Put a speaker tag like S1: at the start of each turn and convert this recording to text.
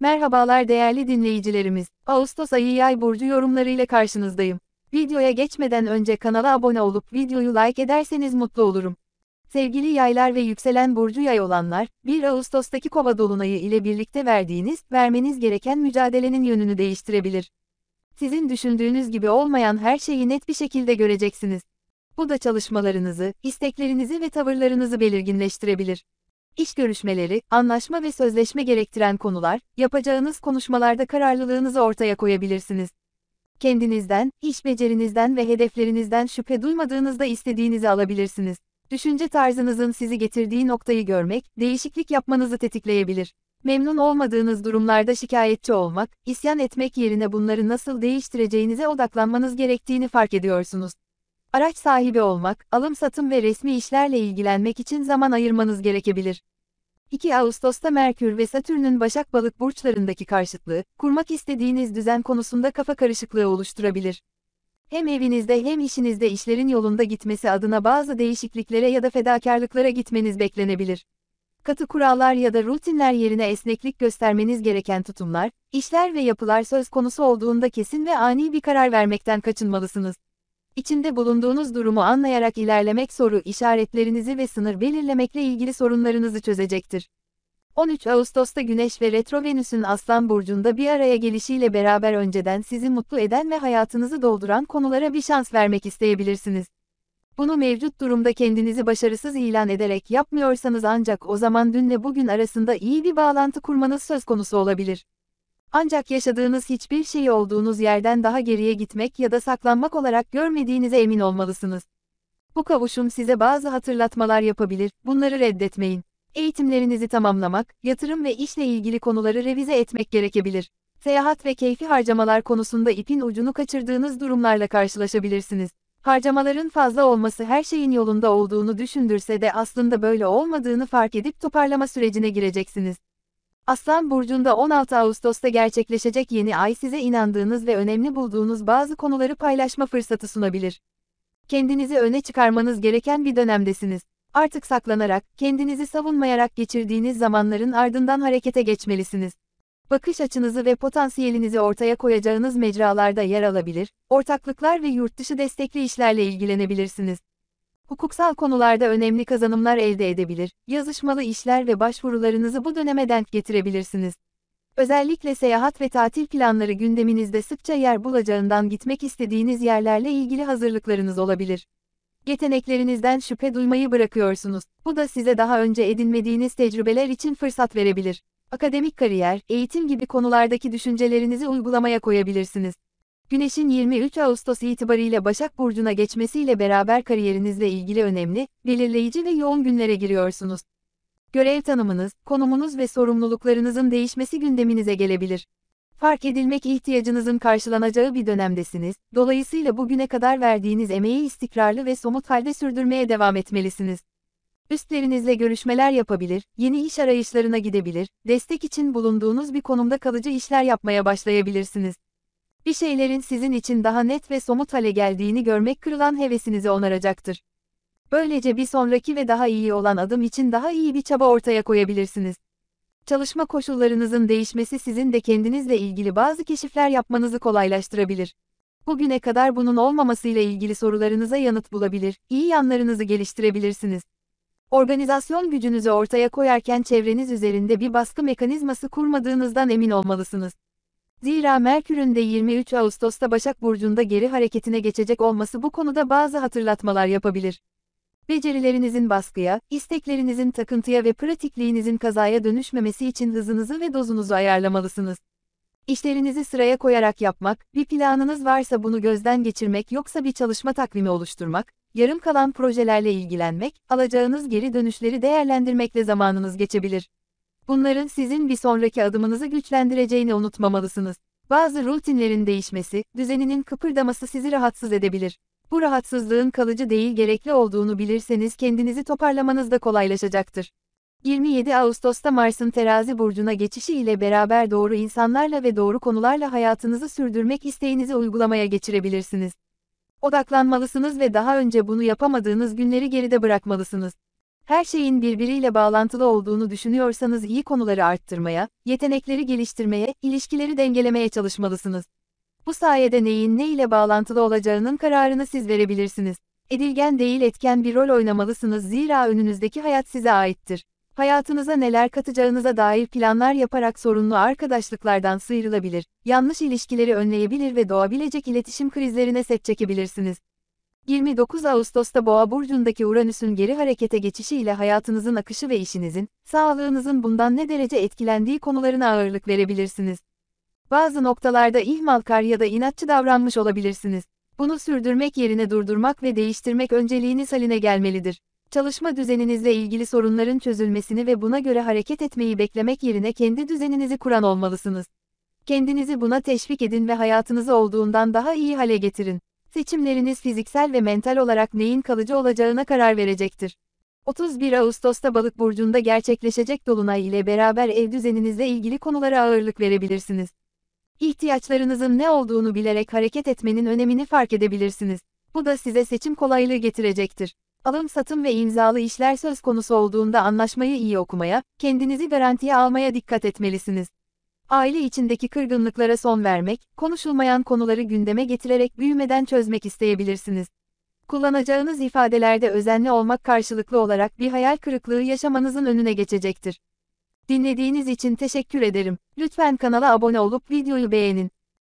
S1: Merhabalar değerli dinleyicilerimiz. Ağustos ayı yay burcu yorumlarıyla karşınızdayım. Videoya geçmeden önce kanala abone olup videoyu like ederseniz mutlu olurum. Sevgili yaylar ve yükselen burcu yay olanlar, 1 Ağustos'taki kova dolunayı ile birlikte verdiğiniz, vermeniz gereken mücadelenin yönünü değiştirebilir. Sizin düşündüğünüz gibi olmayan her şeyi net bir şekilde göreceksiniz. Bu da çalışmalarınızı, isteklerinizi ve tavırlarınızı belirginleştirebilir. İş görüşmeleri, anlaşma ve sözleşme gerektiren konular, yapacağınız konuşmalarda kararlılığınızı ortaya koyabilirsiniz. Kendinizden, iş becerinizden ve hedeflerinizden şüphe duymadığınızda istediğinizi alabilirsiniz. Düşünce tarzınızın sizi getirdiği noktayı görmek, değişiklik yapmanızı tetikleyebilir. Memnun olmadığınız durumlarda şikayetçi olmak, isyan etmek yerine bunları nasıl değiştireceğinize odaklanmanız gerektiğini fark ediyorsunuz. Araç sahibi olmak, alım-satım ve resmi işlerle ilgilenmek için zaman ayırmanız gerekebilir. 2 Ağustos'ta Merkür ve Satürn'ün Başak Balık burçlarındaki karşıtlığı, kurmak istediğiniz düzen konusunda kafa karışıklığı oluşturabilir. Hem evinizde hem işinizde işlerin yolunda gitmesi adına bazı değişikliklere ya da fedakarlıklara gitmeniz beklenebilir. Katı kurallar ya da rutinler yerine esneklik göstermeniz gereken tutumlar, işler ve yapılar söz konusu olduğunda kesin ve ani bir karar vermekten kaçınmalısınız. İçinde bulunduğunuz durumu anlayarak ilerlemek soru işaretlerinizi ve sınır belirlemekle ilgili sorunlarınızı çözecektir. 13 Ağustos'ta Güneş ve Retro Venüs'ün Aslan Burcu'nda bir araya gelişiyle beraber önceden sizi mutlu eden ve hayatınızı dolduran konulara bir şans vermek isteyebilirsiniz. Bunu mevcut durumda kendinizi başarısız ilan ederek yapmıyorsanız ancak o zaman dünle bugün arasında iyi bir bağlantı kurmanız söz konusu olabilir. Ancak yaşadığınız hiçbir şeyi olduğunuz yerden daha geriye gitmek ya da saklanmak olarak görmediğinize emin olmalısınız. Bu kavuşum size bazı hatırlatmalar yapabilir, bunları reddetmeyin. Eğitimlerinizi tamamlamak, yatırım ve işle ilgili konuları revize etmek gerekebilir. Seyahat ve keyfi harcamalar konusunda ipin ucunu kaçırdığınız durumlarla karşılaşabilirsiniz. Harcamaların fazla olması her şeyin yolunda olduğunu düşündürse de aslında böyle olmadığını fark edip toparlama sürecine gireceksiniz. Aslan Burcu'nda 16 Ağustos'ta gerçekleşecek yeni ay size inandığınız ve önemli bulduğunuz bazı konuları paylaşma fırsatı sunabilir. Kendinizi öne çıkarmanız gereken bir dönemdesiniz. Artık saklanarak, kendinizi savunmayarak geçirdiğiniz zamanların ardından harekete geçmelisiniz. Bakış açınızı ve potansiyelinizi ortaya koyacağınız mecralarda yer alabilir, ortaklıklar ve yurtdışı destekli işlerle ilgilenebilirsiniz. Hukuksal konularda önemli kazanımlar elde edebilir, yazışmalı işler ve başvurularınızı bu döneme denk getirebilirsiniz. Özellikle seyahat ve tatil planları gündeminizde sıkça yer bulacağından gitmek istediğiniz yerlerle ilgili hazırlıklarınız olabilir. Yeteneklerinizden şüphe duymayı bırakıyorsunuz. Bu da size daha önce edinmediğiniz tecrübeler için fırsat verebilir. Akademik kariyer, eğitim gibi konulardaki düşüncelerinizi uygulamaya koyabilirsiniz. Güneşin 23 Ağustos itibariyle Başak Burcu'na geçmesiyle beraber kariyerinizle ilgili önemli, belirleyici ve yoğun günlere giriyorsunuz. Görev tanımınız, konumunuz ve sorumluluklarınızın değişmesi gündeminize gelebilir. Fark edilmek ihtiyacınızın karşılanacağı bir dönemdesiniz, dolayısıyla bugüne kadar verdiğiniz emeği istikrarlı ve somut halde sürdürmeye devam etmelisiniz. Üstlerinizle görüşmeler yapabilir, yeni iş arayışlarına gidebilir, destek için bulunduğunuz bir konumda kalıcı işler yapmaya başlayabilirsiniz bir şeylerin sizin için daha net ve somut hale geldiğini görmek kırılan hevesinizi onaracaktır. Böylece bir sonraki ve daha iyi olan adım için daha iyi bir çaba ortaya koyabilirsiniz. Çalışma koşullarınızın değişmesi sizin de kendinizle ilgili bazı keşifler yapmanızı kolaylaştırabilir. Bugüne kadar bunun olmamasıyla ilgili sorularınıza yanıt bulabilir, iyi yanlarınızı geliştirebilirsiniz. Organizasyon gücünüzü ortaya koyarken çevreniz üzerinde bir baskı mekanizması kurmadığınızdan emin olmalısınız. Zira Merkür'ün de 23 Ağustos'ta Başak Burcu'nda geri hareketine geçecek olması bu konuda bazı hatırlatmalar yapabilir. Becerilerinizin baskıya, isteklerinizin takıntıya ve pratikliğinizin kazaya dönüşmemesi için hızınızı ve dozunuzu ayarlamalısınız. İşlerinizi sıraya koyarak yapmak, bir planınız varsa bunu gözden geçirmek yoksa bir çalışma takvimi oluşturmak, yarım kalan projelerle ilgilenmek, alacağınız geri dönüşleri değerlendirmekle zamanınız geçebilir. Bunların sizin bir sonraki adımınızı güçlendireceğini unutmamalısınız. Bazı rutinlerin değişmesi, düzeninin kıpırdaması sizi rahatsız edebilir. Bu rahatsızlığın kalıcı değil gerekli olduğunu bilirseniz kendinizi toparlamanız da kolaylaşacaktır. 27 Ağustos'ta Mars'ın terazi burcuna geçişi ile beraber doğru insanlarla ve doğru konularla hayatınızı sürdürmek isteğinizi uygulamaya geçirebilirsiniz. Odaklanmalısınız ve daha önce bunu yapamadığınız günleri geride bırakmalısınız. Her şeyin birbiriyle bağlantılı olduğunu düşünüyorsanız iyi konuları arttırmaya, yetenekleri geliştirmeye, ilişkileri dengelemeye çalışmalısınız. Bu sayede neyin ne ile bağlantılı olacağının kararını siz verebilirsiniz. Edilgen değil etken bir rol oynamalısınız zira önünüzdeki hayat size aittir. Hayatınıza neler katacağınıza dair planlar yaparak sorunlu arkadaşlıklardan sıyrılabilir, yanlış ilişkileri önleyebilir ve doğabilecek iletişim krizlerine set çekebilirsiniz. 29 Ağustos'ta Boğa burcundaki Uranüs'ün geri harekete geçişiyle hayatınızın akışı ve işinizin, sağlığınızın bundan ne derece etkilendiği konularına ağırlık verebilirsiniz. Bazı noktalarda ihmalkar ya da inatçı davranmış olabilirsiniz. Bunu sürdürmek yerine durdurmak ve değiştirmek önceliğiniz haline gelmelidir. Çalışma düzeninizle ilgili sorunların çözülmesini ve buna göre hareket etmeyi beklemek yerine kendi düzeninizi kuran olmalısınız. Kendinizi buna teşvik edin ve hayatınızı olduğundan daha iyi hale getirin. Seçimleriniz fiziksel ve mental olarak neyin kalıcı olacağına karar verecektir. 31 Ağustos'ta Balık burcunda gerçekleşecek dolunay ile beraber ev düzeninizle ilgili konulara ağırlık verebilirsiniz. İhtiyaçlarınızın ne olduğunu bilerek hareket etmenin önemini fark edebilirsiniz. Bu da size seçim kolaylığı getirecektir. Alım satım ve imzalı işler söz konusu olduğunda anlaşmayı iyi okumaya, kendinizi garantiye almaya dikkat etmelisiniz. Aile içindeki kırgınlıklara son vermek, konuşulmayan konuları gündeme getirerek büyümeden çözmek isteyebilirsiniz. Kullanacağınız ifadelerde özenli olmak karşılıklı olarak bir hayal kırıklığı yaşamanızın önüne geçecektir. Dinlediğiniz için teşekkür ederim. Lütfen kanala abone olup videoyu beğenin.